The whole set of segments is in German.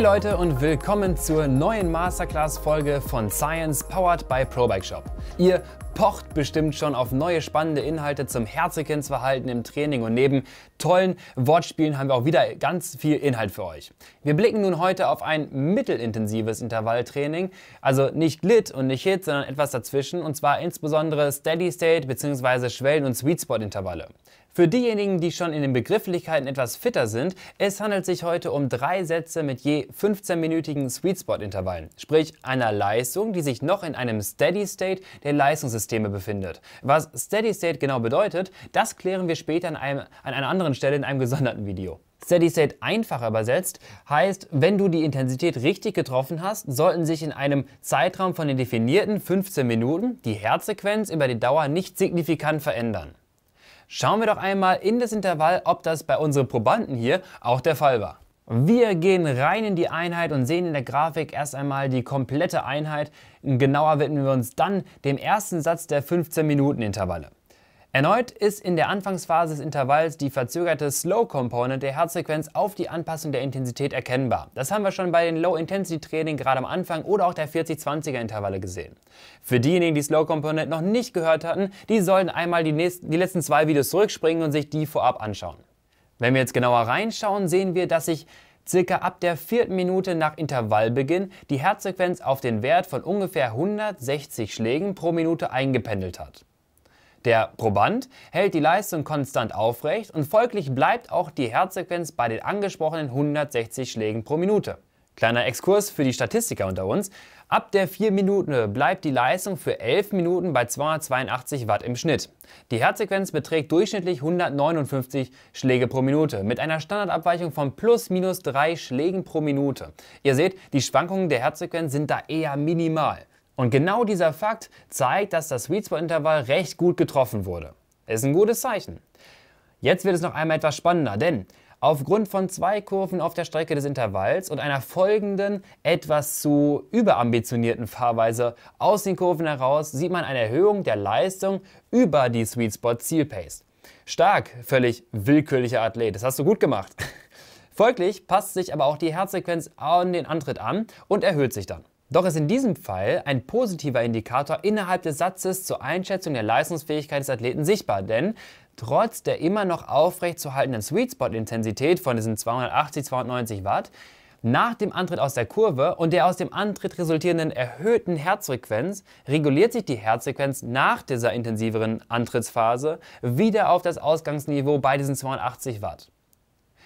Hey Leute und willkommen zur neuen Masterclass-Folge von Science Powered by ProBike Shop. Ihr pocht bestimmt schon auf neue spannende Inhalte zum Herzfrequenzverhalten im Training und neben tollen Wortspielen haben wir auch wieder ganz viel Inhalt für euch. Wir blicken nun heute auf ein mittelintensives Intervalltraining, also nicht Glit und nicht Hit, sondern etwas dazwischen und zwar insbesondere Steady State bzw. Schwellen- und Sweet Spot Intervalle. Für diejenigen, die schon in den Begrifflichkeiten etwas fitter sind, es handelt sich heute um drei Sätze mit je 15-minütigen sweetspot intervallen sprich einer Leistung, die sich noch in einem Steady State der Leistungssysteme befindet. Was Steady State genau bedeutet, das klären wir später an, einem, an einer anderen Stelle in einem gesonderten Video. Steady State einfacher übersetzt heißt, wenn du die Intensität richtig getroffen hast, sollten sich in einem Zeitraum von den definierten 15 Minuten die Herzsequenz über die Dauer nicht signifikant verändern. Schauen wir doch einmal in das Intervall, ob das bei unseren Probanden hier auch der Fall war. Wir gehen rein in die Einheit und sehen in der Grafik erst einmal die komplette Einheit. Genauer widmen wir uns dann dem ersten Satz der 15 Minuten Intervalle. Erneut ist in der Anfangsphase des Intervalls die verzögerte Slow Component der Herzfrequenz auf die Anpassung der Intensität erkennbar. Das haben wir schon bei den Low Intensity Training gerade am Anfang oder auch der 40-20er Intervalle gesehen. Für diejenigen, die Slow Component noch nicht gehört hatten, die sollen einmal die, nächsten, die letzten zwei Videos zurückspringen und sich die vorab anschauen. Wenn wir jetzt genauer reinschauen, sehen wir, dass sich circa ab der vierten Minute nach Intervallbeginn die Herzfrequenz auf den Wert von ungefähr 160 Schlägen pro Minute eingependelt hat. Der Proband hält die Leistung konstant aufrecht und folglich bleibt auch die Herzsequenz bei den angesprochenen 160 Schlägen pro Minute. Kleiner Exkurs für die Statistiker unter uns. Ab der 4 Minuten bleibt die Leistung für 11 Minuten bei 282 Watt im Schnitt. Die Herzsequenz beträgt durchschnittlich 159 Schläge pro Minute mit einer Standardabweichung von plus minus 3 Schlägen pro Minute. Ihr seht, die Schwankungen der Herzsequenz sind da eher minimal. Und genau dieser Fakt zeigt, dass das Sweet Spot Intervall recht gut getroffen wurde. Ist ein gutes Zeichen. Jetzt wird es noch einmal etwas spannender, denn aufgrund von zwei Kurven auf der Strecke des Intervalls und einer folgenden, etwas zu überambitionierten Fahrweise aus den Kurven heraus sieht man eine Erhöhung der Leistung über die Sweet Spot Zielpace. Stark, völlig willkürlicher Athlet, das hast du gut gemacht. Folglich passt sich aber auch die Herzsequenz an den Antritt an und erhöht sich dann. Doch ist in diesem Fall ein positiver Indikator innerhalb des Satzes zur Einschätzung der Leistungsfähigkeit des Athleten sichtbar, denn trotz der immer noch aufrecht zu haltenden Sweet Spot Intensität von diesen 280, 290 Watt, nach dem Antritt aus der Kurve und der aus dem Antritt resultierenden erhöhten Herzfrequenz reguliert sich die Herzfrequenz nach dieser intensiveren Antrittsphase wieder auf das Ausgangsniveau bei diesen 280 Watt.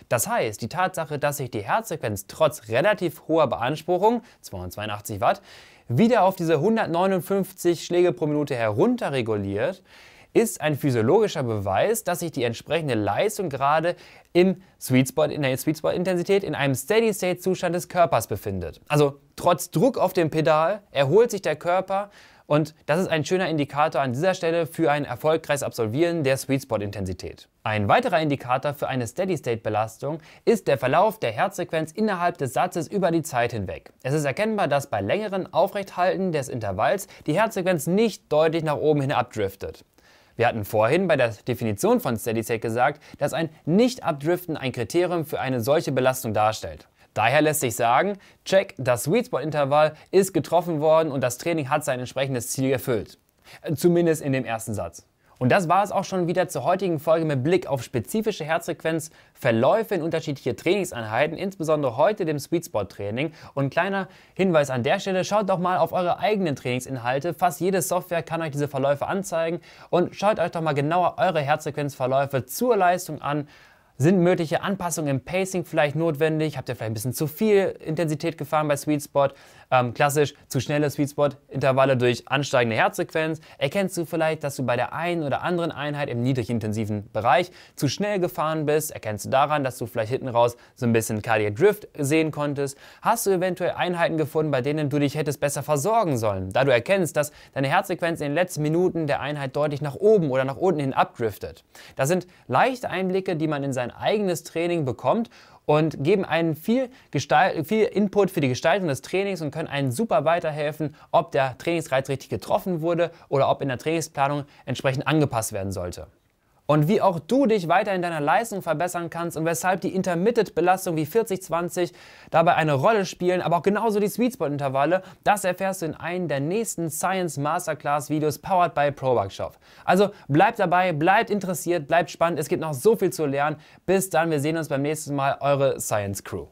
Das heißt, die Tatsache, dass sich die Herzfrequenz trotz relativ hoher Beanspruchung, 282 Watt, wieder auf diese 159 Schläge pro Minute herunterreguliert, ist ein physiologischer Beweis, dass sich die entsprechende Leistung gerade im Sweet Spot, in der Sweet Spot Intensität in einem Steady State Zustand des Körpers befindet. Also trotz Druck auf dem Pedal erholt sich der Körper und das ist ein schöner Indikator an dieser Stelle für ein erfolgreiches Absolvieren der Sweet Spot Intensität. Ein weiterer Indikator für eine Steady State Belastung ist der Verlauf der Herzsequenz innerhalb des Satzes über die Zeit hinweg. Es ist erkennbar, dass bei längeren Aufrechthalten des Intervalls die Herzsequenz nicht deutlich nach oben hin abdriftet. Wir hatten vorhin bei der Definition von Steady State gesagt, dass ein Nicht-Abdriften ein Kriterium für eine solche Belastung darstellt. Daher lässt sich sagen, check, das Sweet Spot Intervall ist getroffen worden und das Training hat sein entsprechendes Ziel erfüllt. Zumindest in dem ersten Satz. Und das war es auch schon wieder zur heutigen Folge mit Blick auf spezifische Herzfrequenz, Verläufe in unterschiedliche Trainingseinheiten, insbesondere heute dem Sweet Spot Training. Und kleiner Hinweis an der Stelle, schaut doch mal auf eure eigenen Trainingsinhalte. Fast jede Software kann euch diese Verläufe anzeigen und schaut euch doch mal genauer eure Herzfrequenzverläufe zur Leistung an. Sind mögliche Anpassungen im Pacing vielleicht notwendig? Habt ihr vielleicht ein bisschen zu viel Intensität gefahren bei Sweet Spot? Ähm, klassisch zu schnelle Sweet Spot-Intervalle durch ansteigende Herzsequenz. Erkennst du vielleicht, dass du bei der einen oder anderen Einheit im niedrigintensiven Bereich zu schnell gefahren bist? Erkennst du daran, dass du vielleicht hinten raus so ein bisschen Cardiac Drift sehen konntest? Hast du eventuell Einheiten gefunden, bei denen du dich hättest besser versorgen sollen, da du erkennst, dass deine Herzsequenz in den letzten Minuten der Einheit deutlich nach oben oder nach unten hin abdriftet? Das sind leichte Einblicke, die man in seinen eigenes Training bekommt und geben einen viel, Gestalt, viel Input für die Gestaltung des Trainings und können einen super weiterhelfen, ob der Trainingsreiz richtig getroffen wurde oder ob in der Trainingsplanung entsprechend angepasst werden sollte und wie auch du dich weiter in deiner Leistung verbessern kannst und weshalb die Intermittent-Belastung wie 40-20 dabei eine Rolle spielen, aber auch genauso die sweetspot intervalle das erfährst du in einem der nächsten Science Masterclass Videos powered by ProBugshop. Also bleibt dabei, bleibt interessiert, bleibt spannend, es gibt noch so viel zu lernen. Bis dann, wir sehen uns beim nächsten Mal, eure Science Crew.